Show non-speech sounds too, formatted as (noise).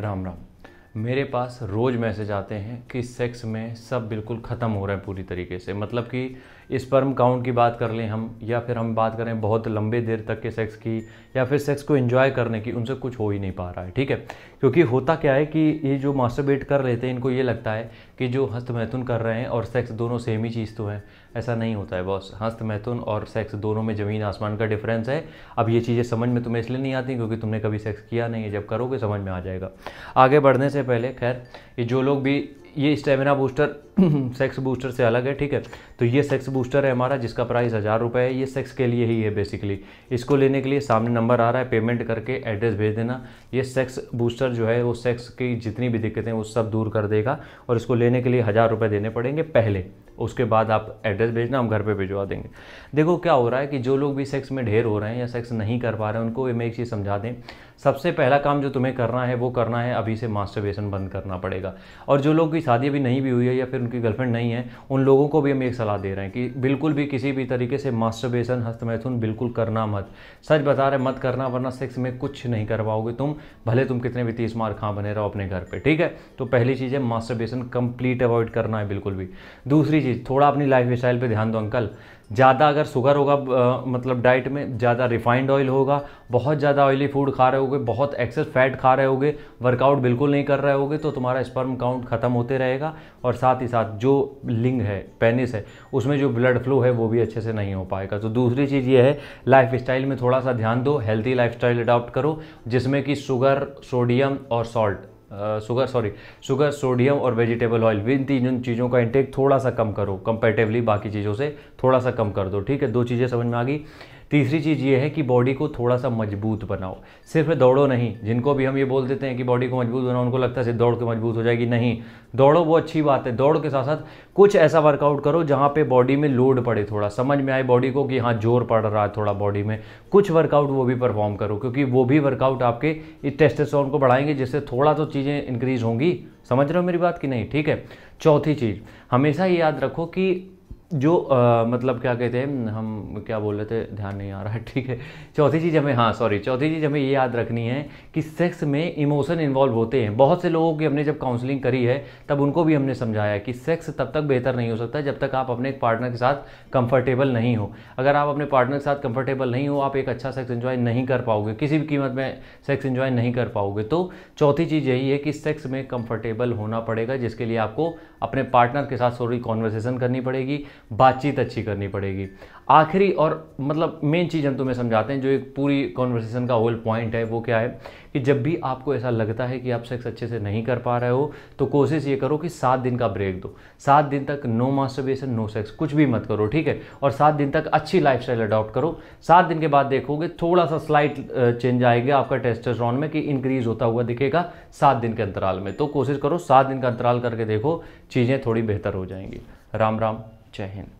राम राम मेरे पास रोज़ मैसेज आते हैं कि सेक्स में सब बिल्कुल ख़त्म हो रहा है पूरी तरीके से मतलब कि स्पर्म काउंट की बात कर लें हम या फिर हम बात करें बहुत लंबे देर तक के सेक्स की या फिर सेक्स को एंजॉय करने की उनसे कुछ हो ही नहीं पा रहा है ठीक है क्योंकि होता क्या है कि ये जो मास्टरबेट कर लेते हैं इनको ये लगता है कि जो हस्त मैथुन कर रहे हैं और सेक्स दोनों सेम ही चीज़ तो है ऐसा नहीं होता है बॉस हस्त मैथुन और सेक्स दोनों में ज़मीन आसमान का डिफरेंस है अब ये चीज़ें समझ में तुम्हें इसलिए नहीं आती क्योंकि तुमने कभी सेक्स किया नहीं है जब करोगे समझ में आ जाएगा आगे बढ़ने से पहले खैर ये जो लोग भी ये स्टेमिना बूस्टर सेक्स बूस्टर से अलग है ठीक है तो ये सेक्स बूस्टर है हमारा जिसका प्राइस हज़ार रुपये है ये सेक्स के लिए ही है बेसिकली इसको लेने के लिए सामने नंबर आ रहा है पेमेंट करके एड्रेस भेज देना ये सेक्स बूस्टर जो है वो सेक्स की जितनी भी दिक्कतें वो सब दूर कर देगा और इसको लेने के लिए हज़ार रुपये देने पड़ेंगे पहले उसके बाद आप एड्रेस भेजना हम घर पे भिजवा देंगे देखो क्या हो रहा है कि जो लोग भी सेक्स में ढेर हो रहे हैं या सेक्स नहीं कर पा रहे हैं उनको मैं एक चीज़ समझा दें सबसे पहला काम जो तुम्हें करना है वो करना है अभी से मास्टरबेशन बंद करना पड़ेगा और जो लोग की शादी अभी नहीं भी हुई है या फिर उनकी गर्लफ्रेंड नहीं है उन लोगों को भी हम एक सलाह दे रहे हैं कि बिल्कुल भी किसी भी तरीके से मास्टरबेशन हस्तमैथुन बिल्कुल करना मत सच बता रहे मत करना वरना सेक्स में कुछ नहीं कर पाओगे तुम भले तुम कितने भी तीस मार खां बने रहो अपने घर पर ठीक है तो पहली चीज़ है मास्टरबेशन कंप्लीट अवॉइड करना है बिल्कुल भी दूसरी चीज़ थोड़ा अपनी लाइफ स्टाइल पर ध्यान दो अंकल ज़्यादा अगर शुगर होगा आ, मतलब डाइट में ज़्यादा रिफाइंड ऑयल होगा बहुत ज़्यादा ऑयली फूड खा रहे होगे बहुत एक्सेस फैट खा रहे होगे वर्कआउट बिल्कुल नहीं कर रहे होगे तो तुम्हारा स्पर्म काउंट खत्म होते रहेगा और साथ ही साथ जो लिंग है पेनिस है उसमें जो ब्लड फ्लो है वो भी अच्छे से नहीं हो पाएगा तो दूसरी चीज़ ये है लाइफ में थोड़ा सा ध्यान दो हेल्थी लाइफ अडॉप्ट करो जिसमें कि शुगर सोडियम और salt sugar sorry sugar sodium और वेजिटेबल ऑयल इन तीन चीज़ों का इंटेक थोड़ा सा कम करो कंपेरेटिवली बाकी चीज़ों से थोड़ा सा कम कर दो ठीक है दो चीज़ें समझ में आ गई तीसरी चीज़ ये है कि बॉडी को थोड़ा सा मजबूत बनाओ सिर्फ दौड़ो नहीं जिनको भी हम ये बोल देते हैं कि बॉडी को मजबूत बनाओ उनको लगता है सिर्फ दौड़ के मजबूत हो जाएगी नहीं दौड़ो वो अच्छी बात है दौड़ के साथ साथ कुछ ऐसा वर्कआउट करो जहाँ पे बॉडी में लोड पड़े थोड़ा समझ में आए बॉडी को कि हाँ जोर पड़ रहा है थोड़ा बॉडी में कुछ वर्कआउट वो भी परफॉर्म करो क्योंकि वो भी वर्कआउट आपके टेस्टेस्टोन को बढ़ाएंगे जिससे थोड़ा तो चीज़ें इंक्रीज होंगी समझ रहे हो मेरी बात कि नहीं ठीक है चौथी चीज़ हमेशा ये याद रखो कि जो आ, मतलब क्या कहते हैं हम क्या बोल रहे थे ध्यान नहीं आ रहा है (laughs) ठीक है चौथी चीज़ हमें हाँ सॉरी चौथी चीज़ हमें ये याद रखनी है कि सेक्स में इमोशन इन्वॉल्व होते हैं बहुत से लोगों की हमने जब काउंसलिंग करी है तब उनको भी हमने समझाया कि सेक्स तब तक बेहतर नहीं हो सकता जब तक आप अपने पार्टनर के साथ कंफर्टेबल नहीं हो अगर आप अपने पार्टनर के साथ कंफर्टेबल नहीं हो आप एक अच्छा सेक्स इन्जॉय नहीं कर पाओगे किसी भी कीमत में सेक्स इन्जॉय नहीं कर पाओगे तो चौथी चीज़ यही है कि सेक्स में कंफर्टेबल होना पड़ेगा जिसके लिए आपको अपने पार्टनर के साथ सॉरी कॉन्वर्सेशन करनी पड़ेगी बातचीत अच्छी करनी पड़ेगी आखिरी और मतलब मेन चीज़ हम तुम्हें समझाते हैं जो एक पूरी कॉन्वर्सेशन का होल पॉइंट है वो क्या है कि जब भी आपको ऐसा लगता है कि आप सेक्स अच्छे से नहीं कर पा रहे हो तो कोशिश ये करो कि सात दिन का ब्रेक दो सात दिन तक नो मास्टरबेशन नो सेक्स कुछ भी मत करो ठीक है और सात दिन तक अच्छी लाइफ अडॉप्ट करो सात दिन के बाद देखोगे थोड़ा सा स्लाइट चेंज आएगा आपका टेस्टोस्टेरोन में कि इंक्रीज होता हुआ दिखेगा सात दिन के अंतराल में तो कोशिश करो सात दिन का अंतराल करके देखो चीज़ें थोड़ी बेहतर हो जाएंगी राम राम जय हिंद